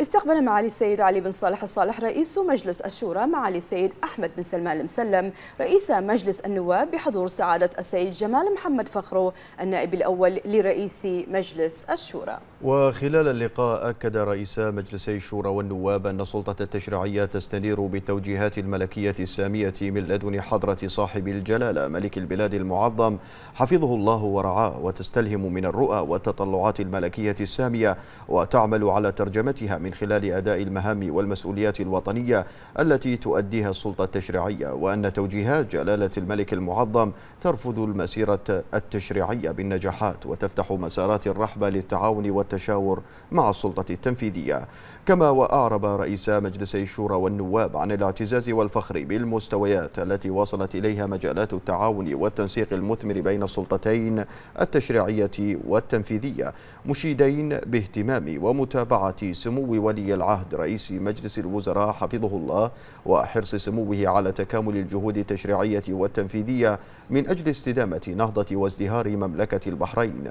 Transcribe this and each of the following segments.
استقبل معالي السيد علي بن صالح الصالح رئيس مجلس الشورى معالي السيد أحمد بن سلمان المسلم رئيس مجلس النواب بحضور سعادة السيد جمال محمد فخرو النائب الأول لرئيس مجلس الشورى وخلال اللقاء أكد رئيس مجلسي الشورى والنواب أن السلطة التشريعية تستنير بالتوجيهات الملكية السامية من لدن حضرة صاحب الجلالة ملك البلاد المعظم حفظه الله ورعاه وتستلهم من الرؤى والتطلعات الملكية السامية وتعمل على ترجمتها من خلال أداء المهام والمسؤوليات الوطنية التي تؤديها السلطة التشريعية وأن توجيهات جلالة الملك المعظم ترفض المسيرة التشريعية بالنجاحات وتفتح مسارات الرحبة للتعاون والتعاون والتشاور مع السلطة التنفيذية كما وأعرب رئيس مجلس الشورى والنواب عن الاعتزاز والفخر بالمستويات التي وصلت إليها مجالات التعاون والتنسيق المثمر بين السلطتين التشريعية والتنفيذية مشيدين باهتمام ومتابعة سمو ولي العهد رئيس مجلس الوزراء حفظه الله وحرص سموه على تكامل الجهود التشريعية والتنفيذية من أجل استدامة نهضة وازدهار مملكة البحرين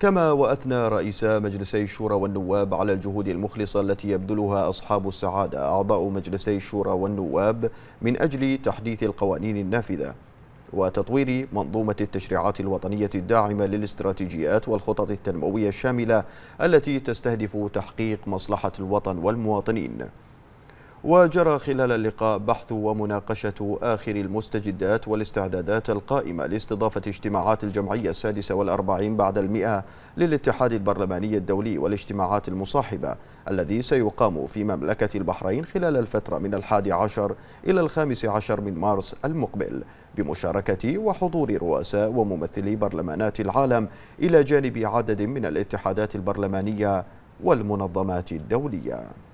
كما وأثنى رئيس مجلسي الشورى والنواب على الجهود المخلصة التي يبذلها أصحاب السعادة أعضاء مجلسي الشورى والنواب من أجل تحديث القوانين النافذة وتطوير منظومة التشريعات الوطنية الداعمة للاستراتيجيات والخطط التنموية الشاملة التي تستهدف تحقيق مصلحة الوطن والمواطنين وجرى خلال اللقاء بحث ومناقشة آخر المستجدات والاستعدادات القائمة لاستضافة اجتماعات الجمعية السادسة والأربعين بعد المئة للاتحاد البرلماني الدولي والاجتماعات المصاحبة الذي سيقام في مملكة البحرين خلال الفترة من الحادي عشر إلى الخامس عشر من مارس المقبل بمشاركة وحضور رؤساء وممثلي برلمانات العالم إلى جانب عدد من الاتحادات البرلمانية والمنظمات الدولية